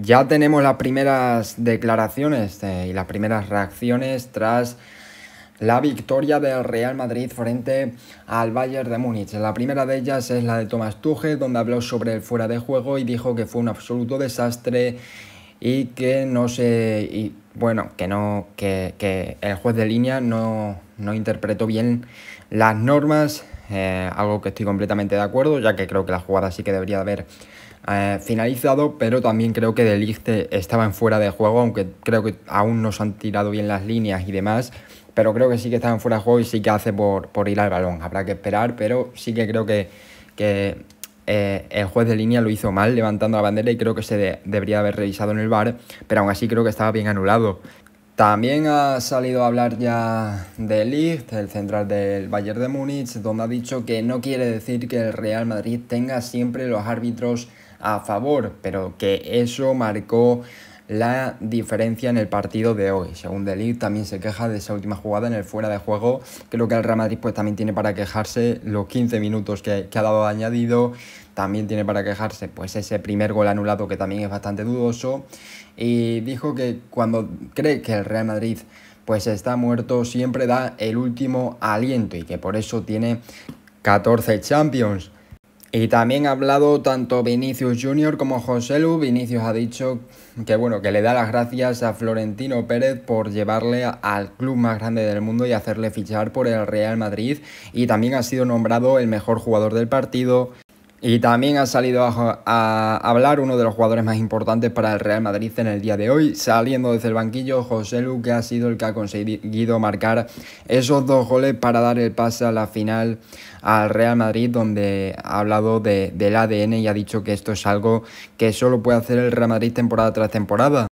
Ya tenemos las primeras declaraciones eh, y las primeras reacciones tras la victoria del Real Madrid frente al Bayern de Múnich. La primera de ellas es la de Thomas Tuchel, donde habló sobre el fuera de juego y dijo que fue un absoluto desastre y que no se y, bueno, que no que, el juez de línea no, no interpretó bien las normas eh, algo que estoy completamente de acuerdo, ya que creo que la jugada sí que debería haber eh, finalizado, pero también creo que Delicte estaba en fuera de juego, aunque creo que aún no se han tirado bien las líneas y demás, pero creo que sí que estaba en fuera de juego y sí que hace por, ir al balón. Habrá que esperar, pero sí que creo que, que eh, el juez de línea lo hizo mal levantando la bandera y creo que se debería haber revisado en el bar, pero aún así creo que estaba bien anulado. También ha salido a hablar ya de Ligt, el central del Bayern de Múnich, donde ha dicho que no quiere decir que el Real Madrid tenga siempre los árbitros a favor, pero que eso marcó la diferencia en el partido de hoy. Según Ligt también se queja de esa última jugada en el fuera de juego. Creo que el Real Madrid pues, también tiene para quejarse los 15 minutos que, que ha dado añadido. También tiene para quejarse pues, ese primer gol anulado que también es bastante dudoso. Y dijo que cuando cree que el Real Madrid pues está muerto, siempre da el último aliento y que por eso tiene 14 Champions. Y también ha hablado tanto Vinicius Junior como José Lu. Vinicius ha dicho que bueno, que le da las gracias a Florentino Pérez por llevarle al club más grande del mundo y hacerle fichar por el Real Madrid. Y también ha sido nombrado el mejor jugador del partido. Y también ha salido a, hablar uno de los jugadores más importantes para el Real Madrid en el día de hoy, saliendo desde el banquillo José Lu, que ha sido el que ha conseguido marcar esos dos goles para dar el pase a la final al Real Madrid, donde ha hablado de, del ADN y ha dicho que esto es algo que solo puede hacer el Real Madrid temporada tras temporada.